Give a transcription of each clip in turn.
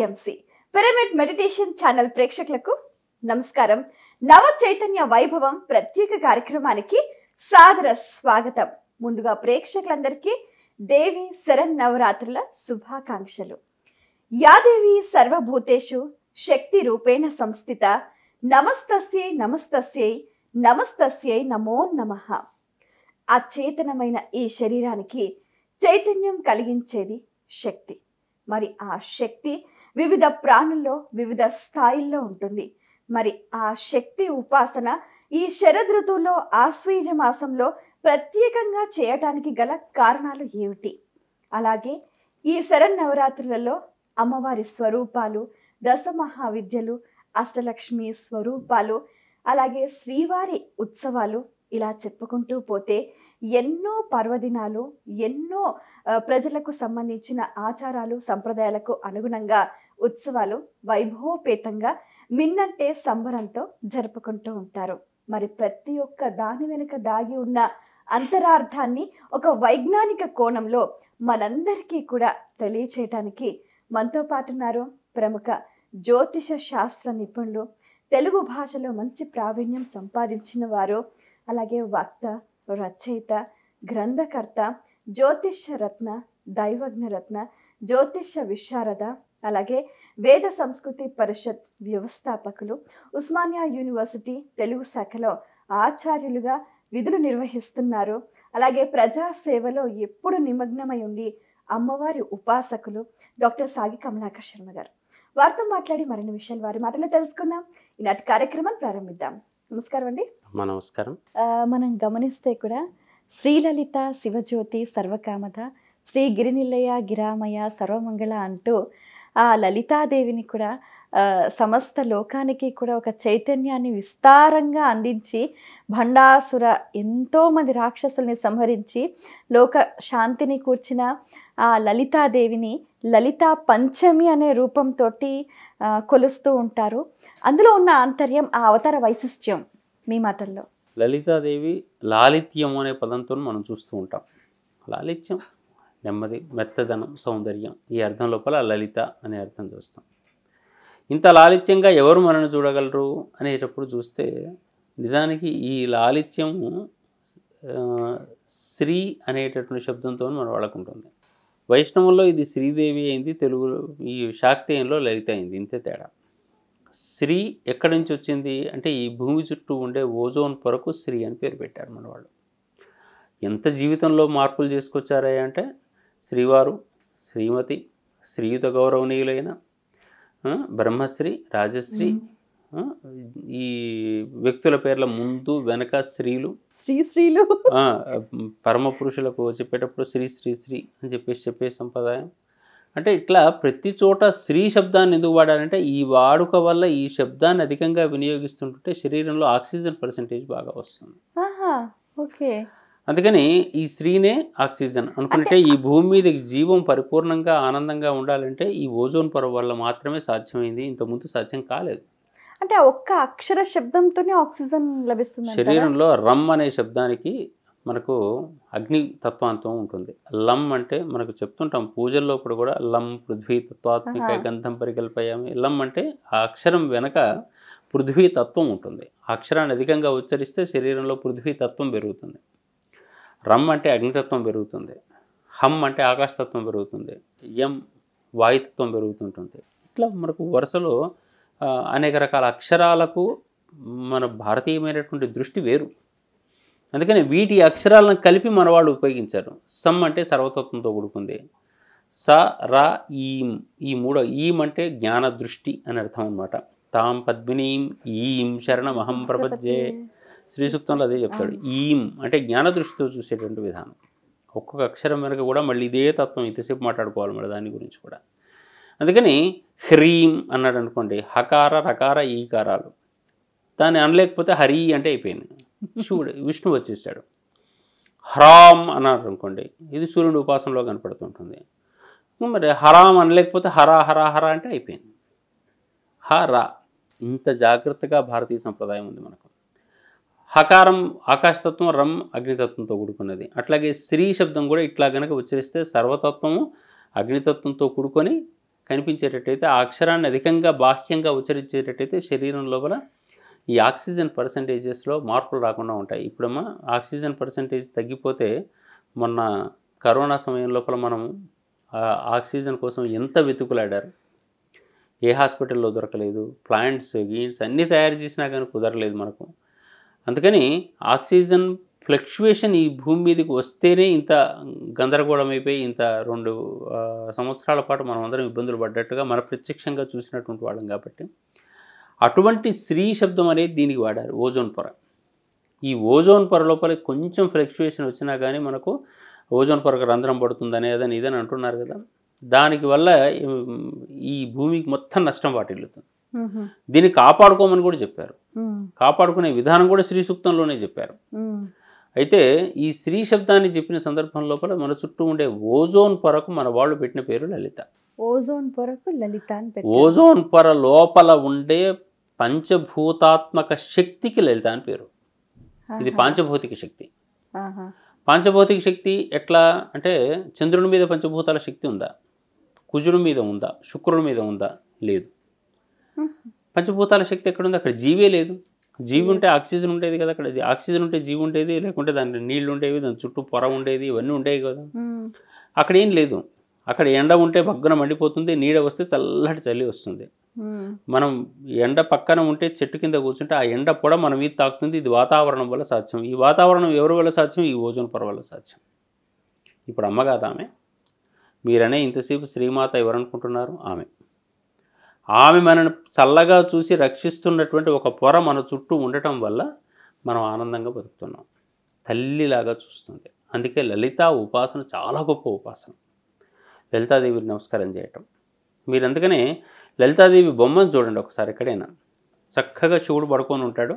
PMC pyramid meditation channel ప్రేక్షకులకు నమస్కారం నవ చైతన్య వైభవం ప్రత్యేక కార్యక్రమానికి సాదర స్వాగతం ముందుగా ప్రేక్షకులందరికీ దేవి శరణ్ నవరాత్రుల శుభాకాంక్షలు యాదేవి సర్వభూతేషు శక్తి రూపేణ సంస్థిత నమస్తస్యై నమస్తస్యై నమస్తస్యై నమో నమ అచేతనమైన ఈ శరీరానికి చైతన్యం కలిగించేది శక్తి మరి ఆ శక్తి వివిధ ప్రాణుల్లో వివిధ స్థాయిల్లో ఉంటుంది మరి ఆ శక్తి ఉపాసన ఈ శరదృతువులో ఆశ్వీజ మాసంలో ప్రత్యేకంగా చేయటానికి గల కారణాలు ఏమిటి అలాగే ఈ శరన్నవరాత్రులలో అమ్మవారి స్వరూపాలు దశ మహావిద్యలు అష్టలక్ష్మి స్వరూపాలు అలాగే శ్రీవారి ఉత్సవాలు ఇలా చెప్పుకుంటూ పోతే ఎన్నో పర్వదినాలు ఎన్నో ప్రజలకు సంబంధించిన ఆచారాలు సంప్రదాయాలకు అనుగుణంగా ఉత్సవాలు వైభవోపేతంగా మిన్నంటే సంబరంతో జరుపుకుంటూ ఉంటారు మరి ప్రతి ఒక్క దాని వెనుక దాగి ఉన్న అంతరార్థాన్ని ఒక వైజ్ఞానిక కోణంలో మనందరికీ కూడా తెలియచేయటానికి మనతో పాటున్నారు ప్రముఖ జ్యోతిష శాస్త్ర నిపుణులు తెలుగు భాషలో మంచి ప్రావీణ్యం సంపాదించిన వారు అలాగే వక్త రచయిత గ్రంథకర్త జ్యోతిష్య రత్న దైవజ్ఞ రత్న జ్యోతిష్య విశారద అలాగే వేద సంస్కృతి పరిషత్ వ్యవస్థాపకులు ఉస్మానియా యూనివర్సిటీ తెలుగు శాఖలో ఆచార్యులుగా విధులు నిర్వహిస్తున్నారు అలాగే ప్రజాసేవలో ఎప్పుడు నిమగ్నమై ఉండి అమ్మవారి ఉపాసకులు డాక్టర్ సాగి కమలాకర్ శర్మ గారు వారితో మాట్లాడి మరిన్ని విషయాలు వారి మాటలో తెలుసుకుందాం ఈనాటి కార్యక్రమాన్ని ప్రారంభిద్దాం నమస్కారం అండి నమస్కారం మనం గమనిస్తే కూడా శ్రీలలిత శివజ్యోతి సర్వకామత శ్రీ గిరినిల్లయ్య గిరామయ సర్వమంగళ అంటూ ఆ లలితాదేవిని కూడా సమస్త లోకానికి కూడా ఒక చైతన్యాన్ని విస్తారంగా అందించి భండాసుర ఎంతోమంది రాక్షసుల్ని సంహరించి లోక శాంతిని కూర్చిన ఆ లలితాదేవిని లలిత పంచమి అనే రూపంతో కొలుస్తూ ఉంటారు అందులో ఉన్న ఆంతర్యం ఆ అవతార వైశిష్ట్యం మీ మాటల్లో లలితాదేవి లాలిత్యం అనే పదంతో మనం చూస్తూ ఉంటాం లాలిత్యం నెమ్మది మెత్తదనం సౌందర్యం ఈ అర్థం లోపల లలిత అనే అర్థం చూస్తాం ఇంత లాలిత్యంగా ఎవరు మనల్ని చూడగలరు అనేటప్పుడు చూస్తే నిజానికి ఈ లాలిత్యము శ్రీ అనేటటువంటి శబ్దంతో మనం వాడుకుంటుంది వైష్ణవంలో ఇది శ్రీదేవి అయింది తెలుగు ఈ శాక్తేయంలో లలిత అయింది ఇంతే తేడా శ్రీ ఎక్కడి నుంచి వచ్చింది అంటే ఈ భూమి చుట్టూ ఉండే ఓజోన్ పొరకు శ్రీ అని పేరు పెట్టారు మన వాళ్ళు ఎంత జీవితంలో మార్పులు చేసుకొచ్చారా అంటే శ్రీవారు శ్రీమతి శ్రీయుత గౌరవనీయులైన బ్రహ్మశ్రీ రాజశ్రీ ఈ వ్యక్తుల పేర్ల ముందు వెనక స్త్రీలు శ్రీశ్రీలు పరమ పురుషులకు చెప్పేటప్పుడు శ్రీ శ్రీ శ్రీ అని చెప్పేసి చెప్పే సంప్రదాయం అంటే ఇట్లా ప్రతి చోట స్త్రీ శబ్దాన్ని ఎందుకు వాడాలంటే ఈ వాడుక వల్ల ఈ శబ్దాన్ని అధికంగా వినియోగిస్తుంటుంటే శరీరంలో ఆక్సిజన్ పర్సంటేజ్ బాగా వస్తుంది ఓకే అందుకని ఈ స్త్రీనే ఆక్సిజన్ అనుకుంటే ఈ భూమి మీద జీవం పరిపూర్ణంగా ఆనందంగా ఉండాలంటే ఈ ఓజోన్ పొర వల్ల మాత్రమే సాధ్యమైంది ఇంతకుముందు సాధ్యం కాలేదు అంటే ఒక్క అక్షర శబ్దంతోనే ఆక్సిజన్ లభిస్తుంది శరీరంలో రమ్ అనే శబ్దానికి మనకు అగ్ని తత్వాంతం ఉంటుంది లమ్ అంటే మనకు చెప్తుంటాం పూజల్లోప్పుడు కూడా లమ్ పృథ్వీ తత్వాత్మిక గంధం పరికల్పయామి లమ్ అంటే ఆ అక్షరం వెనక పృథ్వీ తత్వం ఉంటుంది ఆ అక్షరాన్ని అధికంగా ఉచ్చరిస్తే శరీరంలో పృథ్వీ తత్వం పెరుగుతుంది రమ్ అంటే అగ్నితత్వం పెరుగుతుంది హమ్ అంటే ఆకాశతత్వం పెరుగుతుంది ఎం వాయుతత్వం పెరుగుతుంటుంది ఇట్లా మనకు వరుసలో అనేక రకాల అక్షరాలకు మన భారతీయమైనటువంటి దృష్టి వేరు అందుకని వీటి అక్షరాలను కలిపి మన వాళ్ళు ఉపయోగించారు సమ్ అంటే సర్వతత్వంతో కూడుకుంది స ర ఈం ఈ మూడో ఈం అంటే జ్ఞాన దృష్టి అని అర్థం అనమాట తాం పద్మినీం ఈం అహం ప్రపంచే శ్రీసూక్తంలో అదే చెప్తాడు ఈం అంటే జ్ఞాన దృష్టితో చూసేటువంటి విధానం ఒక్కొక్క అక్షరం వెనక కూడా మళ్ళీ ఇదే తత్వం ఇంతసేపు మాట్లాడుకోవాలి మరి దాని గురించి కూడా అందుకని హ్రీం అన్నాడు అనుకోండి హకార రకార ఈకారాలు దాన్ని అనలేకపోతే హరి అంటే అయిపోయింది శివుడు విష్ణువు వచ్చేసాడు హ్రామ్ అన్నాడు అనుకోండి ఇది సూర్యుడు ఉపాసనలో కనపడుతుంటుంది మరి హరాం అనలేకపోతే హరా హరా హరా అంటే అయిపోయింది హరా ఇంత జాగ్రత్తగా భారతీయ సంప్రదాయం ఉంది మనకు హకారం ఆకాశతత్వం రం అగ్నితత్వంతో కూడుకున్నది అట్లాగే స్త్రీ శబ్దం కూడా ఇట్లా గనక ఉచ్చరిస్తే సర్వతత్వము అగ్నితత్వంతో కూడుకొని కనిపించేటట్టయితే ఆ అక్షరాన్ని అధికంగా బాహ్యంగా ఉచ్చరించేటట్టయితే శరీరం లోపల ఈ ఆక్సిజన్ పర్సంటేజెస్లో మార్పులు రాకుండా ఉంటాయి ఇప్పుడమ్మా ఆక్సిజన్ పర్సంటేజ్ తగ్గిపోతే మొన్న కరోనా సమయం లోపల మనం ఆక్సిజన్ కోసం ఎంత వెతుకులాడారు ఏ హాస్పిటల్లో దొరకలేదు ప్లాంట్స్ గీన్స్ అన్నీ తయారు చేసినా కానీ కుదరలేదు మనకు అందుకని ఆక్సిజన్ ఫ్లక్చుయేషన్ ఈ భూమి మీదకి వస్తేనే ఇంత గందరగోళం అయిపోయి ఇంత రెండు సంవత్సరాల పాటు మనం అందరం ఇబ్బందులు పడ్డట్టుగా మన ప్రత్యక్షంగా చూసినటువంటి వాళ్ళం కాబట్టి అటువంటి స్త్రీ శబ్దం అనేది దీనికి వాడారు ఓజోన్ పొర ఈ ఓజోన్ పొర లోపల కొంచెం ఫ్లక్చుయేషన్ వచ్చినా కానీ మనకు ఓజోన్ పొరకు రంధ్రం పడుతుంది అనేదని ఇదని అంటున్నారు కదా దానికి వల్ల ఈ భూమికి మొత్తం నష్టం వాటిల్లుతుంది దీన్ని కాపాడుకోమని కూడా చెప్పారు కాపాడుకునే విధానం కూడా శ్రీ సూక్తంలోనే చెప్పారు అయితే ఈ స్త్రీ శబ్దాన్ని చెప్పిన సందర్భం లోపల మన చుట్టూ ఉండే ఓజోన్ పొరకు మన వాళ్ళు పెట్టిన పేరు లలిత ఓజోన్ పొరకు లలిత ఓజోన్ పొర లోపల ఉండే పంచభూతాత్మక శక్తికి లలిత అని పేరు ఇది పాంచభౌతిక శక్తి పాంచభౌతిక శక్తి ఎట్లా అంటే చంద్రుని మీద పంచభూతాల శక్తి ఉందా కుజుడు మీద ఉందా శుక్రుడి మీద ఉందా లేదు పంచభూతాల శక్తి ఎక్కడుంది అక్కడ జీవే లేదు జీవి ఉంటే ఆక్సిజన్ ఉండేది కదా అక్కడ ఆక్సిజన్ ఉంటే జీవి ఉండేది లేకుంటే దాని నీళ్లు ఉండేవి దాని చుట్టూ పొర ఉండేది ఇవన్నీ ఉండేవి కదా అక్కడ ఏం లేదు అక్కడ ఎండ ఉంటే పక్కన మండిపోతుంది నీడ వస్తే చల్లటి చలి వస్తుంది మనం ఎండ పక్కన ఉంటే చెట్టు కింద కూర్చుంటే ఆ ఎండ పొడ మన మీద తాకుతుంది ఇది వాతావరణం వల్ల సాధ్యం ఈ వాతావరణం ఎవరి వల్ల సాధ్యం ఈ ఓజోన్ పొర వల్ల సాధ్యం ఇప్పుడు అమ్మగా ఆమె మీరనే ఇంతసేపు శ్రీమాత ఎవరనుకుంటున్నారు ఆమె ఆమె మనను చల్లగా చూసి రక్షిస్తున్నటువంటి ఒక పొర మన చుట్టూ ఉండటం వల్ల మనం ఆనందంగా బతుకుతున్నాం తల్లిలాగా చూస్తుంది అందుకే లలిత ఉపాసన చాలా గొప్ప ఉపాసన లలితాదేవిని నమస్కారం చేయటం మీరు అందుకనే లలితాదేవి బొమ్మను చూడండి ఒకసారి ఎక్కడైనా చక్కగా శివుడు పడుకొని ఉంటాడు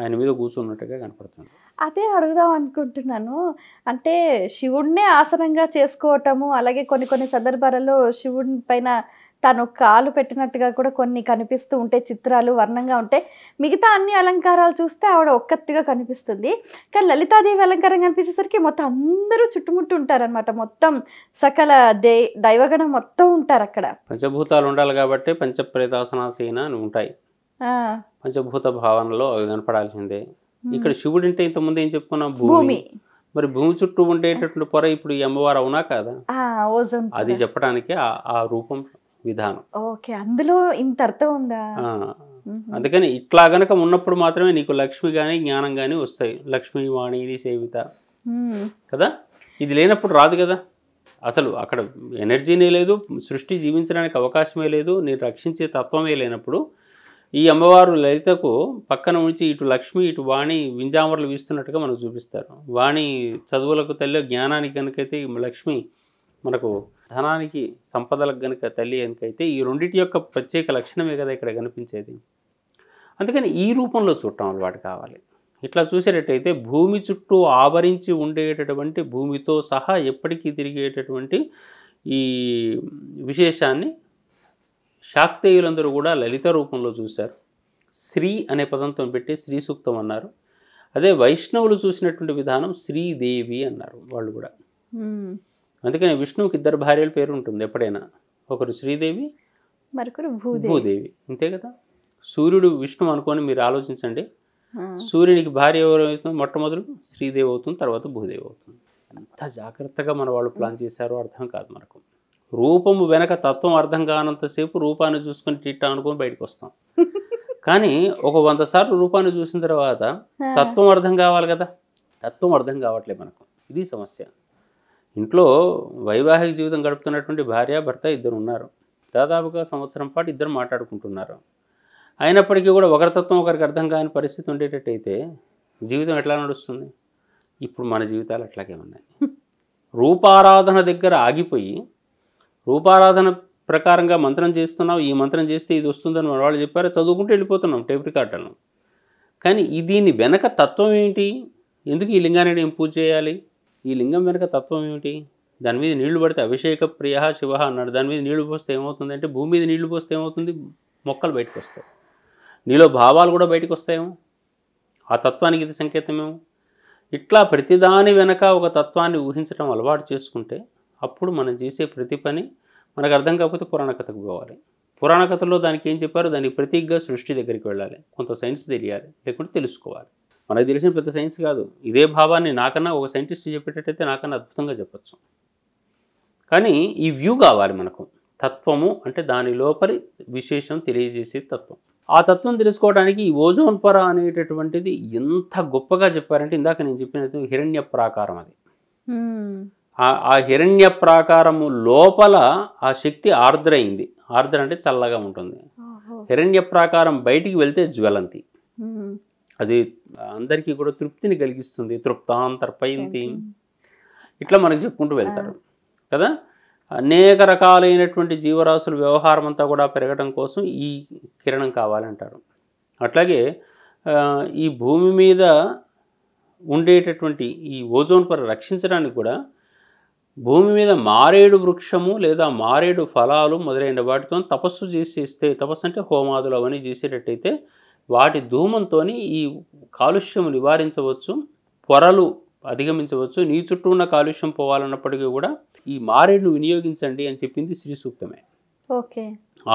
ఆయన మీద కూర్చున్నట్టుగా కనపడుతుంది అదే అడుగుదాం అనుకుంటున్నాను అంటే శివుడినే ఆసనంగా చేసుకోవటము అలాగే కొన్ని కొన్ని సందర్భాలలో శివుడి పైన తను కాలు పెట్టినట్టుగా కూడా కొన్ని కనిపిస్తూ ఉంటాయి చిత్రాలు వర్ణంగా ఉంటాయి మిగతా అన్ని అలంకారాలు చూస్తే ఆవిడ ఒక్కత్తిగా కనిపిస్తుంది కానీ లలితాదేవి అలంకారం కనిపించేసరికి మొత్తం అందరూ చుట్టుముట్టు ఉంటారనమాట మొత్తం సకల దే దైవగణం మొత్తం ఉంటారు అక్కడ పంచభూతాలు ఉండాలి కాబట్టి పంచప్రేతాసనాసీన అని ఉంటాయి పంచభూత భావనలో అవి కనపడాల్సిందే ఇక్కడ శివుడు అంటే ఇంతకుముందు ఏం చెప్పుకున్నా భూమి మరి భూమి చుట్టూ ఉండేటటువంటి పొర ఇప్పుడు అమ్మవారు అవునా కదా అది చెప్పడానికి ఆ రూపం విధానం ఓకే అందులో ఇంత అర్థం ఉందా అందుకని ఇట్లా గనక ఉన్నప్పుడు మాత్రమే నీకు లక్ష్మి కానీ జ్ఞానం కానీ వస్తాయి లక్ష్మి వాణిని సేవిత కదా ఇది లేనప్పుడు రాదు కదా అసలు అక్కడ ఎనర్జీనే లేదు సృష్టి జీవించడానికి అవకాశమే లేదు నేను రక్షించే తత్వమే లేనప్పుడు ఈ అమ్మవారు లలితకు పక్కన ఉంచి ఇటు లక్ష్మి ఇటు వాణి వింజామరలు వీస్తున్నట్టుగా మనకు చూపిస్తారు వాణి చదువులకు తల్లి జ్ఞానానికి కనుకైతే లక్ష్మి మనకు ధనానికి సంపదలకు కనుక తల్లి కనుకైతే ఈ రెండింటి యొక్క ప్రత్యేక లక్షణమే కదా ఇక్కడ కనిపించేది అందుకని ఈ రూపంలో చూడటం అలవాటు కావాలి ఇట్లా చూసేటట్టయితే భూమి చుట్టూ ఆవరించి ఉండేటటువంటి భూమితో సహా ఎప్పటికీ తిరిగేటటువంటి ఈ విశేషాన్ని శాక్తేయులందరూ కూడా లలిత రూపంలో చూశారు శ్రీ అనే పదంతో పెట్టి శ్రీ సూక్తం అన్నారు అదే వైష్ణవులు చూసినటువంటి విధానం శ్రీదేవి అన్నారు వాళ్ళు కూడా అందుకని విష్ణువుకి ఇద్దరు భార్యల పేరు ఉంటుంది ఎప్పుడైనా ఒకరు శ్రీదేవి మరొకరు భూదేవి అంతే కదా సూర్యుడు విష్ణువు అనుకొని మీరు ఆలోచించండి సూర్యునికి భార్య ఎవరు మొట్టమొదలు శ్రీదేవి అవుతుంది తర్వాత భూదేవి అవుతుంది అంత జాగ్రత్తగా మన వాళ్ళు ప్లాన్ చేశారో అర్థం కాదు మనకు రూపము వెనక తత్వం అర్థం కానంతసేపు రూపాన్ని చూసుకుని తిట్టా అనుకుని బయటకు వస్తాం కానీ ఒక వంద సార్లు రూపాన్ని చూసిన తర్వాత తత్వం అర్థం కావాలి కదా తత్వం అర్థం కావట్లేదు మనకు ఇది సమస్య ఇంట్లో వైవాహిక జీవితం గడుపుతున్నటువంటి భార్య భర్త ఇద్దరు ఉన్నారు దాదాపుగా సంవత్సరం పాటు ఇద్దరు మాట్లాడుకుంటున్నారు అయినప్పటికీ కూడా ఒకరి తత్వం ఒకరికి అర్థం కాని పరిస్థితి ఉండేటట్టయితే జీవితం ఎట్లా నడుస్తుంది ఇప్పుడు మన జీవితాలు అట్లాగే ఉన్నాయి రూపారాధన దగ్గర ఆగిపోయి రూపారాధన ప్రకారంగా మంత్రం చేస్తున్నావు ఈ మంత్రం చేస్తే ఇది వస్తుందని వాళ్ళు చెప్పారు చదువుకుంటూ వెళ్ళిపోతున్నాం టేప్ రికార్డులను కానీ దీని వెనక తత్వం ఏమిటి ఎందుకు ఈ లింగాన్ని నేను పూజ చేయాలి ఈ లింగం వెనక తత్వం ఏమిటి దాని మీద నీళ్లు పడితే అభిషేక ప్రియ శివ అన్నాడు దాని మీద నీళ్లు పోస్తే ఏమవుతుంది అంటే భూమి మీద నీళ్లు పోస్తే ఏమవుతుంది మొక్కలు బయటకు వస్తాయి నీలో భావాలు కూడా బయటకు వస్తాయేమో ఆ తత్వానికి ఇది సంకేతమేమో ఇట్లా ప్రతిదాని వెనక ఒక తత్వాన్ని ఊహించడం అలవాటు చేసుకుంటే అప్పుడు మనం చేసే ప్రతి పని మనకు అర్థం కాకపోతే పురాణ కథకు పోవాలి పురాణ కథలో దానికి ఏం చెప్పారో దానికి ప్రతీకగా సృష్టి దగ్గరికి వెళ్ళాలి కొంత సైన్స్ తెలియాలి లేకుంటే తెలుసుకోవాలి మనకు తెలిసిన పెద్ద సైన్స్ కాదు ఇదే భావాన్ని నాకన్నా ఒక సైంటిస్ట్ చెప్పేటట్టయితే నాకన్నా అద్భుతంగా చెప్పచ్చు కానీ ఈ వ్యూ కావాలి మనకు తత్వము అంటే దాని లోపలి విశేషం తెలియజేసే తత్వం ఆ తత్వం తెలుసుకోవడానికి ఈ ఓజోన్ పొర అనేటటువంటిది ఎంత గొప్పగా చెప్పారంటే ఇందాక నేను చెప్పినట్టు హిరణ్య ప్రాకారం అది ఆ హిరణ్య ప్రాకారము లోపల ఆ శక్తి ఆర్ద్రైంది ఆర్ద్ర అంటే చల్లగా ఉంటుంది హిరణ్య ప్రాకారం బయటికి వెళ్తే జ్వలంతి అది అందరికీ కూడా తృప్తిని కలిగిస్తుంది తృప్తాంతర్పయంతి ఇట్లా మనకు చెప్పుకుంటూ వెళ్తారు కదా అనేక రకాలైనటువంటి జీవరాశుల వ్యవహారం అంతా కూడా పెరగడం కోసం ఈ కిరణం కావాలంటారు అట్లాగే ఈ భూమి మీద ఉండేటటువంటి ఈ ఓజోన్ పొర రక్షించడానికి కూడా భూమి మీద మారేడు వృక్షము లేదా మారేడు ఫలాలు మొదలైన వాటితో తపస్సు చేసి ఇస్తే తపస్సు అంటే హోమాదులు అవన్నీ చేసేటట్టయితే వాటి ధూమంతో ఈ కాలుష్యం నివారించవచ్చు పొరలు అధిగమించవచ్చు నీ చుట్టూ ఉన్న కాలుష్యం పోవాలన్నప్పటికీ కూడా ఈ మారేడును వినియోగించండి అని చెప్పింది శ్రీ సూక్తమే ఓకే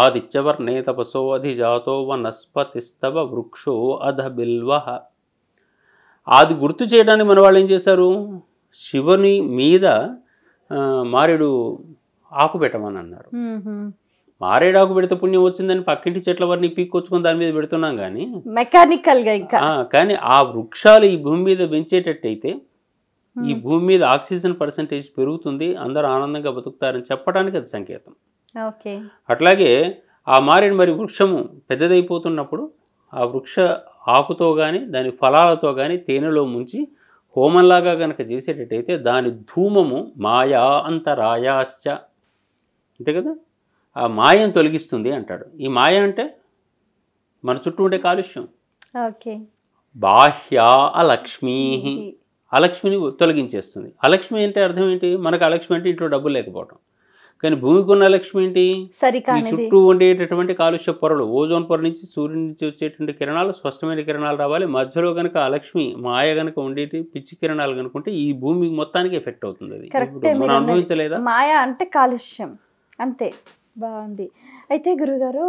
ఆదిత్యవర్ణే తపసో అధిజాతో వనస్పతిస్తవ వృక్షో అధ బిల్వ అది గుర్తు చేయడానికి మన వాళ్ళు ఏం చేశారు శివుని మీద మారేడు ఆకు పెట్టమని అన్నారు మారేడు ఆకు పెడితే పుణ్యం వచ్చిందని పక్కింటి చెట్ల వారిని పీక్కొచ్చుకొని దాని మీద పెడుతున్నాం కానీ మెకానికల్గా ఇంకా కానీ ఆ వృక్షాలు ఈ భూమి మీద పెంచేటట్టయితే ఈ భూమి మీద ఆక్సిజన్ పర్సంటేజ్ పెరుగుతుంది అందరూ ఆనందంగా బతుకుతారని చెప్పడానికి అది సంకేతం అట్లాగే ఆ మారేడు మరి వృక్షము పెద్దదైపోతున్నప్పుడు ఆ వృక్ష ఆకుతో కానీ దాని ఫలాలతో కానీ తేనెలో ముంచి హోమంలాగా గనక చేసేటట్టయితే దాని ధూమము మాయా అంతరాయాశ్చ అంతే కదా ఆ మాయను తొలగిస్తుంది అంటాడు ఈ మాయ అంటే మన చుట్టూ ఉండే కాలుష్యం ఓకే బాహ్య అలక్ష్మీ అలక్ష్మిని తొలగించేస్తుంది అలక్ష్మి అంటే అర్థం ఏంటి మనకు అలక్ష్మి అంటే ఇంట్లో డబ్బులు లేకపోవటం కానీ భూమికి ఉన్న లక్ష్యం ఏంటి మీ చుట్టూ ఉండేటటువంటి కాలుష్య పొరలు ఓజోన్ పొర నుంచి సూర్యుడి నుంచి వచ్చేటువంటి కిరణాలు స్పష్టమైన కిరణాలు రావాలి మధ్యలో కనుక ఆ లక్ష్మి మాయ గనక ఉండేటి పిచ్చి కిరణాలు కనుకుంటే ఈ భూమికి మొత్తానికి ఎఫెక్ట్ అవుతుంది అది మనం అనుభవించలేదా మాయ అంటే కాలుష్యం అంతే బాగుంది అయితే గురుగారు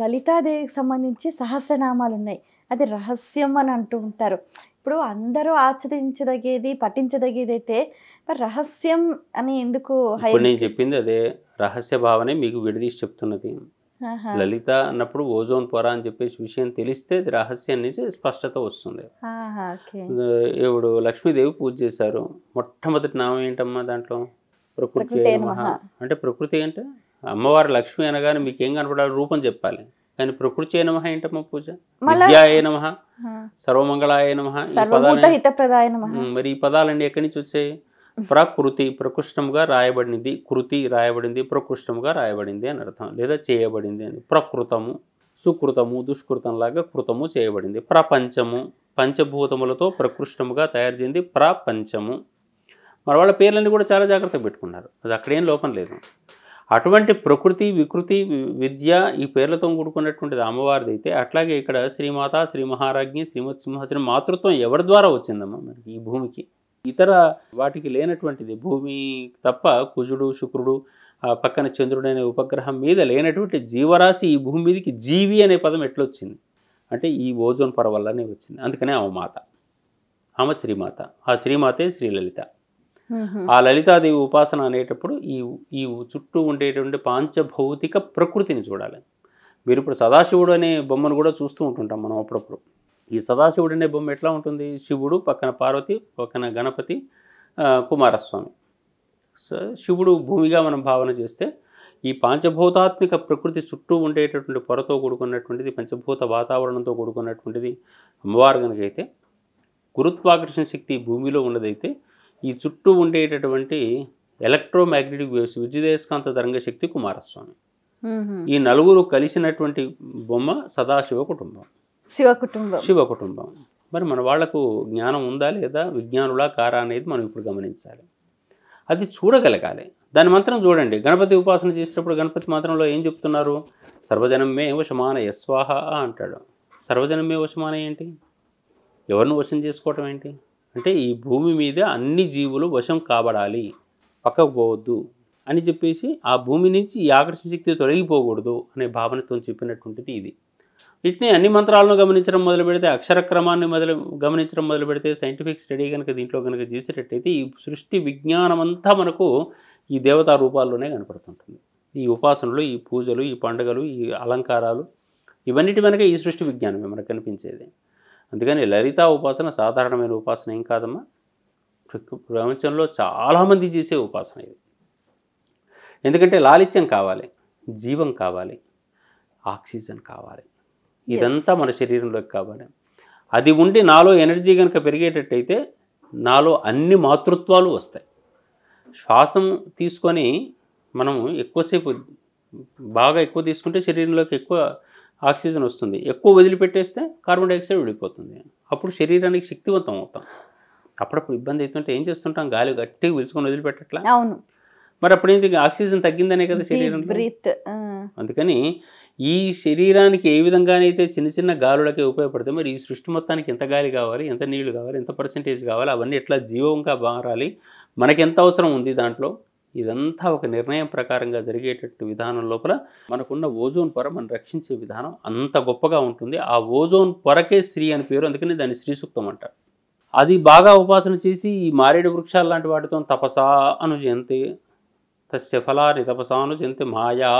లలితాదేవికి సంబంధించి సహస్రనామాలు ఉన్నాయి అది రహస్యం అని అంటూ ఉంటారు ఇప్పుడు అందరూ ఆచరించదగేది పఠించదగేది అయితే మరి రహస్యం అని ఎందుకు నేను చెప్పింది అదే రహస్య భావనే మీకు విడదీసి చెప్తున్నది లలిత అన్నప్పుడు ఓజోన్ పొర అని చెప్పేసి విషయం తెలిస్తే రహస్యం అనేసి స్పష్టత వస్తుంది ఇప్పుడు లక్ష్మీదేవి పూజ చేశారు మొట్టమొదటి నామం ఏంటమ్మా దాంట్లో ప్రకృతి అంటే ప్రకృతి అంటే అమ్మవారు లక్ష్మి అనగానే మీకు ఏం కనపడాలి రూపం చెప్పాలి కానీ ప్రకృతి నమ ఏంటమ్మ పూజ విద్యాయ నమ సర్వమంగళాయ నమ మరి ఈ పదాలన్నీ ఎక్కడి నుంచి వచ్చాయి ప్రకృతి ప్రకృష్టముగా రాయబడింది కృతి రాయబడింది ప్రకృష్టముగా రాయబడింది అని అర్థం లేదా చేయబడింది అని ప్రకృతము సుకృతము దుష్కృతం లాగా కృతము చేయబడింది ప్రపంచము పంచభూతములతో ప్రకృష్టముగా తయారు చేయింది ప్రపంచము మరి వాళ్ళ పేర్లన్నీ కూడా చాలా జాగ్రత్తగా పెట్టుకున్నారు అది అక్కడేం లోపం లేదు అటువంటి ప్రకృతి వికృతి విద్య ఈ పేర్లతో కూడుకున్నటువంటిది అమ్మవారిది అయితే అట్లాగే ఇక్కడ శ్రీమాత శ్రీ మహారాజ్ఞి శ్రీమత్ సింహాసనం మాతృత్వం ఎవరి ద్వారా వచ్చిందమ్మా మనకి ఈ భూమికి ఇతర వాటికి లేనటువంటిది భూమి తప్ప కుజుడు శుక్రుడు ఆ పక్కన చంద్రుడు అనే ఉపగ్రహం మీద లేనటువంటి జీవరాశి ఈ భూమి మీదకి జీవి అనే పదం ఎట్లొచ్చింది అంటే ఈ ఓజోన్ పొర వల్లనే వచ్చింది అందుకనే ఆమె మాత ఆమె శ్రీమాత ఆ శ్రీమాతే శ్రీలలిత ఆ లలితాదేవి ఉపాసన అనేటప్పుడు ఈ ఈ చుట్టూ ఉండేటువంటి పాంచభౌతిక ప్రకృతిని చూడాలి మీరు ఇప్పుడు సదాశివుడు అనే బొమ్మను కూడా చూస్తూ ఉంటుంటాం మనం అప్పుడప్పుడు ఈ సదాశివుడు అనే బొమ్మ ఎట్లా ఉంటుంది శివుడు పక్కన పార్వతి పక్కన గణపతి కుమారస్వామి సో శివుడు భూమిగా మనం భావన చేస్తే ఈ పాంచభూతాత్మిక ప్రకృతి చుట్టూ ఉండేటటువంటి పొరతో కూడుకున్నటువంటిది పంచభూత వాతావరణంతో కూడుకున్నటువంటిది అమ్మవారు అయితే గురుత్వాకర్షణ శక్తి భూమిలో ఉన్నదైతే ఈ చుట్టూ ఉండేటటువంటి ఎలక్ట్రోమాగ్నెటిక్ వేవ్స్ విద్యుదయస్కాంత తరంగ శక్తి కుమారస్వామి ఈ నలుగురు కలిసినటువంటి బొమ్మ సదాశివ కుటుంబం శివ కుటుంబం శివ కుటుంబం మరి మన వాళ్లకు జ్ఞానం ఉందా లేదా విజ్ఞానులా కారా అనేది మనం ఇప్పుడు గమనించాలి అది చూడగలగాలి దాన్ని మాత్రం చూడండి గణపతి ఉపాసన చేసేటప్పుడు గణపతి మాత్రంలో ఏం చెప్తున్నారు సర్వజనమే వశమాన యస్వాహ అంటాడు సర్వజనమే వశమాన ఏంటి ఎవరిని వశం చేసుకోవటం ఏంటి అంటే ఈ భూమి మీద అన్ని జీవులు వశం కాబడాలి పక్కకు పోవద్దు అని చెప్పేసి ఆ భూమి నుంచి ఈ ఆకర్షణ శక్తి తొలగిపోకూడదు అనే భావనతో చెప్పినటువంటిది ఇది వీటిని అన్ని మంత్రాలను గమనించడం మొదలు పెడితే అక్షరక్రమాన్ని మొదలు గమనించడం మొదలు పెడితే సైంటిఫిక్ స్టడీ కనుక దీంట్లో కనుక చేసేటట్టయితే ఈ సృష్టి విజ్ఞానం అంతా మనకు ఈ దేవతా రూపాల్లోనే కనపడుతుంటుంది ఈ ఉపాసనలు ఈ పూజలు ఈ పండుగలు ఈ అలంకారాలు ఇవన్నిటి మనకే ఈ సృష్టి విజ్ఞానమే మనకు కనిపించేది అందుకని లలిత ఉపాసన సాధారణమైన ఉపాసన ఏం కాదమ్మా ప్రపంచంలో చాలామంది చేసే ఉపాసన ఇది ఎందుకంటే లాలిత్యం కావాలి జీవం కావాలి ఆక్సిజన్ కావాలి ఇదంతా మన శరీరంలోకి కావాలి అది ఉండి నాలో ఎనర్జీ కనుక పెరిగేటట్టయితే నాలో అన్ని మాతృత్వాలు వస్తాయి శ్వాసం తీసుకొని మనం ఎక్కువసేపు బాగా ఎక్కువ తీసుకుంటే శరీరంలోకి ఎక్కువ ఆక్సిజన్ వస్తుంది ఎక్కువ వదిలిపెట్టేస్తే కార్బన్ డైఆక్సైడ్ విడిపోతుంది అప్పుడు శరీరానికి శక్తివంతం అవుతాం అప్పుడప్పుడు ఇబ్బంది అవుతుంటే ఏం చేస్తుంటాం గాలి గట్టిగా పిలుచుకొని వదిలిపెట్టట్లా అవును మరి అప్పుడు ఏంటి ఆక్సిజన్ తగ్గిందనే కదా శరీరం అందుకని ఈ శరీరానికి ఏ విధంగానైతే చిన్న చిన్న గాలులకే ఉపయోగపడతాయి మరి ఈ సృష్టి మొత్తానికి ఎంత గాలి కావాలి ఎంత నీళ్లు కావాలి ఎంత పర్సంటేజ్ కావాలి అవన్నీ ఎట్లా జీవంగా మారాలి మనకెంత అవసరం ఉంది దాంట్లో ఇదంతా ఒక నిర్ణయం ప్రకారంగా జరిగేటట్టు విధానం లోపల మనకున్న ఓజోన్ పొర మనం రక్షించే విధానం అంత గొప్పగా ఉంటుంది ఆ ఓజోన్ పొరకే శ్రీ అని పేరు అందుకని దాన్ని శ్రీ సూక్తం అంటారు అది బాగా ఉపాసన చేసి ఈ మారేడు వృక్షాలు లాంటి వాటితో తపసా అను జయంతే తస్య ఫలాని తపసాను జంతి మాయా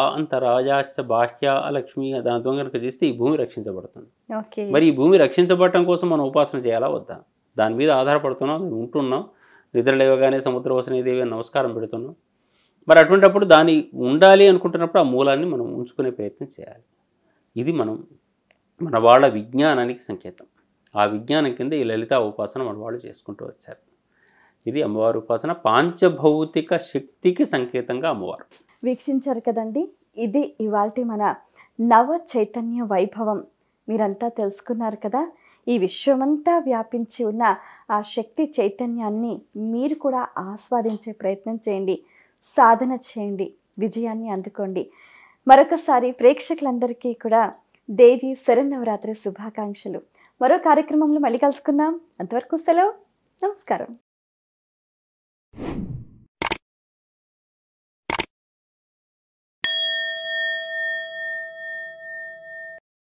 రాజాస్య బాహ్య లక్ష్మి దాంతో కనుక చేస్తే ఈ భూమి రక్షించబడుతుంది మరి ఈ భూమి రక్షించబడటం కోసం మనం ఉపాసన చేయాలా వద్దా దాని మీద ఆధారపడుతున్నాం ఉంటున్నాం నిద్ర లేవగానే దేవి నమస్కారం పెడుతున్నాం మరి అటువంటిప్పుడు దాని ఉండాలి అనుకుంటున్నప్పుడు ఆ మూలాన్ని మనం ఉంచుకునే ప్రయత్నం చేయాలి ఇది మనం మన వాళ్ళ విజ్ఞానానికి సంకేతం ఆ విజ్ఞానం కింద ఈ లలిత ఉపాసన మన వాళ్ళు చేసుకుంటూ వచ్చారు ఇది అమ్మవారి ఉపాసన పాంచభౌతిక శక్తికి సంకేతంగా అమ్మవారు వీక్షించారు కదండి ఇది ఇవాళ మన నవ చైతన్య వైభవం మీరంతా తెలుసుకున్నారు కదా ఈ విశ్వమంతా వ్యాపించి ఉన్న ఆ శక్తి చైతన్యాన్ని మీరు కూడా ఆస్వాదించే ప్రయత్నం చేయండి సాధన చేయండి విజయాన్ని అందుకోండి మరొకసారి ప్రేక్షకులందరికీ కూడా దేవి శరన్నవరాత్రి శుభాకాంక్షలు మరో కార్యక్రమంలో మళ్ళీ కలుసుకుందాం అంతవరకు సెలవు నమస్కారం